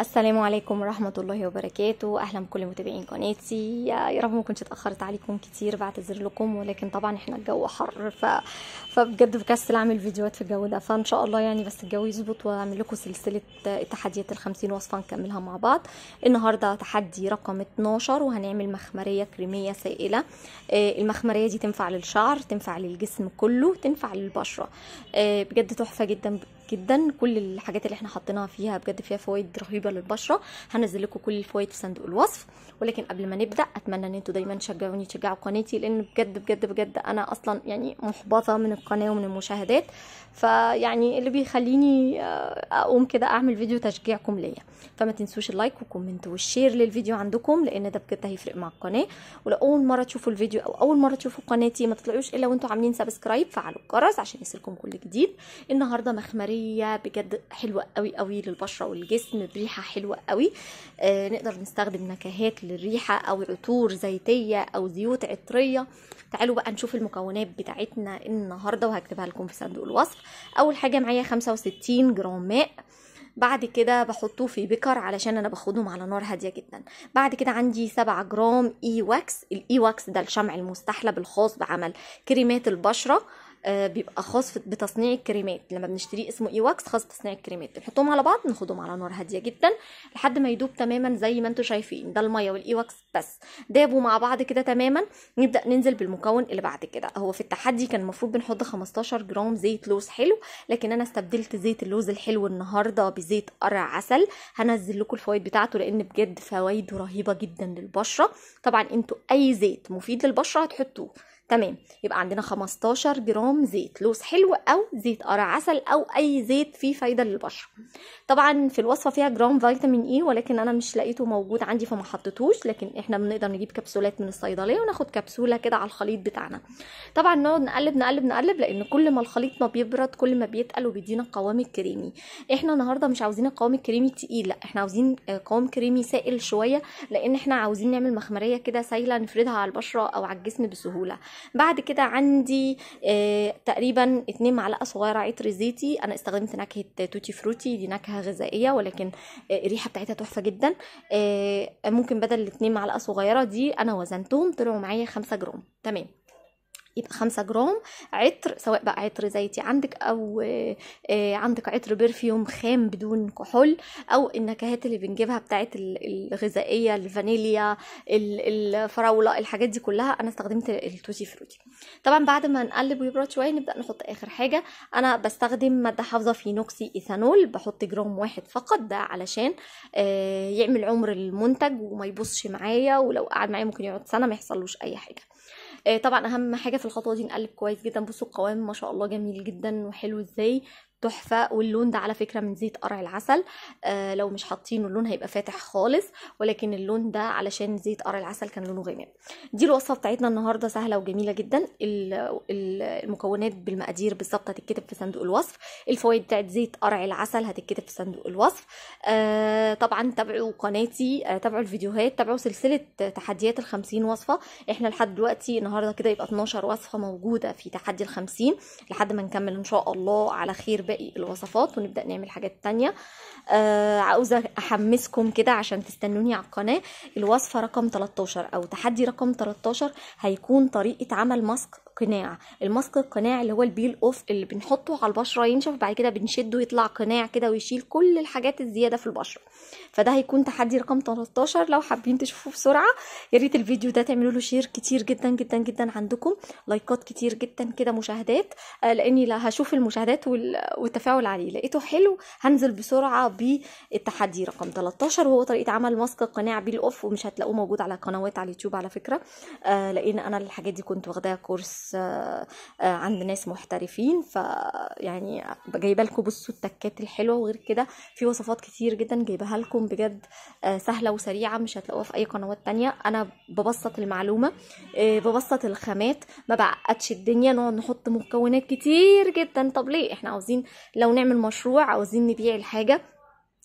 السلام عليكم ورحمة الله وبركاته أهلا بكل متابعين قناتي يا رب ما كنتش اتأخرت عليكم كتير بعتذر لكم ولكن طبعا احنا الجو حر ف... فبجد بكسل أعمل فيديوهات في الجو ده فإن شاء الله يعني بس الجو يظبط وأعمل لكم سلسلة التحديات الخمسين وصفة نكملها مع بعض النهاردة تحدي رقم 12 وهنعمل مخمرية كريمية سائلة آه، المخمرية دي تنفع للشعر تنفع للجسم كله تنفع للبشرة آه، بجد تحفة جدا جدا كل الحاجات اللي احنا حطيناها فيها بجد فيها فوائد رهيبه للبشره هنزل لكم كل الفوائد في صندوق الوصف ولكن قبل ما نبدا اتمنى ان انتم دايما تشجعوني تشجعوا قناتي لان بجد بجد بجد انا اصلا يعني محبطه من القناه ومن المشاهدات فيعني اللي بيخليني آه، اقوم كده اعمل فيديو تشجيعكم ليا فما تنسوش اللايك والكومنت والشير للفيديو عندكم لان ده بجد هيفرق مع القناه ولو اول مره تشوفوا الفيديو او اول مره تشوفوا قناتي ما تطلعوش الا وانتم عاملين سبسكرايب فعلوا الجرس عشان يصلكم كل جديد النهارده مخمريه طبيعيه بجد حلوه قوي قوي للبشره والجسم بريحه حلوه قوي آه، نقدر نستخدم نكهات للريحه او عطور زيتيه او زيوت عطريه تعالوا بقى نشوف المكونات بتاعتنا النهارده وهكتبها لكم في صندوق الوصف اول حاجه معايا 65 جرام ماء بعد كده بحطه في بيكر علشان انا باخدهم على نار هاديه جدا بعد كده عندي 7 جرام اي واكس الاي واكس ده الشمع المستحلب الخاص بعمل كريمات البشره آه، بيبقى خاص بتصنيع الكريمات لما بنشتريه اسمه اي واكس خاص بتصنيع الكريمات بنحطهم على بعض ناخدهم على نار هاديه جدا لحد ما يدوب تماما زي ما انتم شايفين ده الميه والاي واكس بس دابوا مع بعض كده تماما نبدا ننزل بالمكون اللي بعد كده هو في التحدي كان المفروض بنحط 15 جرام زيت لوز حلو لكن انا استبدلت زيت اللوز الحلو النهارده بزيت قرع عسل هنزل لكم الفوائد بتاعته لان بجد فوائده رهيبه جدا للبشره طبعا انتوا اي زيت مفيد للبشره هتحطوه تمام يبقى عندنا 15 جرام زيت لوز حلو او زيت قرع عسل او اي زيت فيه فايده للبشره طبعا في الوصفه فيها جرام فيتامين اي e، ولكن انا مش لقيته موجود عندي فما حطيتهوش لكن احنا بنقدر نجيب كبسولات من الصيدليه وناخد كبسوله كده على الخليط بتاعنا طبعا نقعد نقلب نقلب نقلب لان كل ما الخليط ما بيبرد كل ما بيتقل وبيدينا قوام الكريمي احنا النهارده مش عاوزين القوام الكريمي التقيل لا احنا عاوزين آه، قوام كريمي سائل شويه لان احنا عاوزين نعمل مخمريه كده سايله نفردها على البشره او على الجسم بسهوله بعد كده عندي آه تقريبا اتنين معلقه صغيره عطر زيتي انا استخدمت نكهه توتي فروتي دي نكهه غذائيه ولكن آه الريحه بتاعتها تحفه جدا آه ممكن بدل الاتنين معلقه صغيره دي انا وزنتهم طلعوا معايا خمسة جرام تمام يبقى خمسة جرام عطر سواء بقى عطر زيتي عندك او آه، عندك عطر برفيوم خام بدون كحول او النكهات اللي بنجيبها بتاعت الغذائية الفانيليا الفراولة الحاجات دي كلها انا استخدمت التوتي فروتي طبعا بعد ما نقلب ويبرد شوية نبدأ نحط اخر حاجة انا بستخدم مادة حافظة في نوكسي ايثانول بحط جرام واحد فقط ده علشان آه، يعمل عمر المنتج وما يبصش معايا ولو قعد معايا ممكن يقعد سنة ما يحصلوش اي حاجة آه، طبعا اهم حاجه في الخطوه دي نقلب كويس جدا بصوا القوام ما شاء الله جميل جدا وحلو ازاي تحفه واللون ده على فكره من زيت قرع العسل آه لو مش حاطينه اللون هيبقى فاتح خالص ولكن اللون ده علشان زيت قرع العسل كان لونه غامق دي الوصفه بتاعتنا النهارده سهله وجميله جدا المكونات بالمقادير بالظبط هتتكتب في صندوق الوصف الفوائد بتاعت زيت قرع العسل هتتكتب في صندوق الوصف آه طبعا تابعوا قناتي آه تابعوا الفيديوهات تابعوا سلسله تحديات ال50 وصفه احنا لحد دلوقتي النهارده كده يبقى 12 وصفه موجوده في تحدي ال50 لحد ما نكمل ان شاء الله على خير باقي الوصفات ونبدا نعمل حاجات تانية آه عاوزه احمسكم كده عشان تستنوني على القناه الوصفه رقم 13 او تحدي رقم 13 هيكون طريقه عمل ماسك قناع الماسك القناع اللي هو البيل اوف اللي بنحطه على البشره ينشف بعد كده بنشده يطلع قناع كده ويشيل كل الحاجات الزياده في البشره فده هيكون تحدي رقم 13 لو حابين تشوفوه بسرعه يا ريت الفيديو ده تعملوا له شير كتير جدا جدا جدا عندكم لايكات كتير جدا كده مشاهدات آه، لاني لا هشوف المشاهدات والتفاعل عليه لقيته حلو هنزل بسرعه بالتحدي رقم 13 وهو طريقه عمل ماسك قناع بيل اوف ومش هتلاقوه موجود على قنوات على اليوتيوب على فكره آه، لان انا الحاجات دي كنت واخداها كورس آه، عند ناس محترفين فيعني جايبه لكم بصوا التكات الحلوه وغير كده في وصفات كتير جدا جايبها لكم بجد آه، سهله وسريعه مش هتلاقوها في اي قنوات تانية انا ببسط المعلومه آه، ببسط الخامات ما بعقدش الدنيا نقعد نحط مكونات كتير جدا طب ليه احنا عاوزين لو نعمل مشروع عاوزين نبيع الحاجه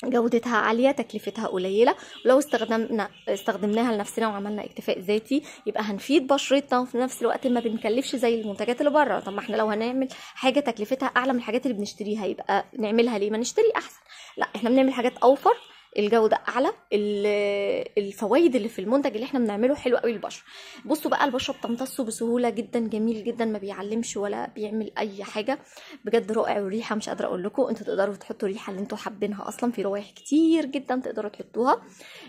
جودتها عاليه تكلفتها قليله ولو استخدمنا استخدمناها لنفسنا وعملنا اكتفاء ذاتي يبقى هنفيد بشرتنا وفي نفس الوقت ما بنكلفش زي المنتجات اللي بره طب ما احنا لو هنعمل حاجه تكلفتها اعلى من الحاجات اللي بنشتريها يبقى نعملها ليه ما نشتري احسن لا احنا بنعمل حاجات اوفر الجوده اعلى الفوائد اللي في المنتج اللي احنا بنعمله حلو قوي للبشره بصوا بقى البشره بتمتصه بسهوله جدا جميل جدا ما بيعلمش ولا بيعمل اي حاجه بجد رائع والريحه مش قادره اقول لكم انتوا تقدروا تحطوا الريحه اللي انتوا حابينها اصلا في روايح كتير جدا تقدروا تحطوها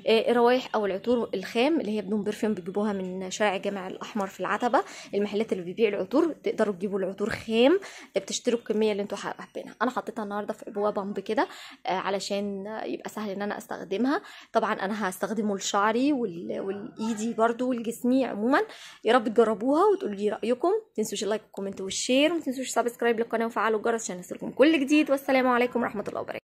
آه، الروايح او العطور الخام اللي هي بدون برفيوم بيجيبوها من شارع الجامع الاحمر في العتبه المحلات اللي بتبيع العطور تقدروا تجيبوا العطور خام بتشتروا الكميه اللي انتوا حابينها انا حطيتها النهارده في بوابه بامب كده آه، علشان يبقى سهل ان انا استخدمها طبعا انا هستخدمه لشعري والايدي برضو ولجسمي عموما يا رب تجربوها وتقولوا لي رايكم متنسوش اللايك والكومنت والشير تنسوش سبسكرايب للقناه وفعلوا الجرس عشان يوصلكم كل جديد والسلام عليكم ورحمه الله وبركاته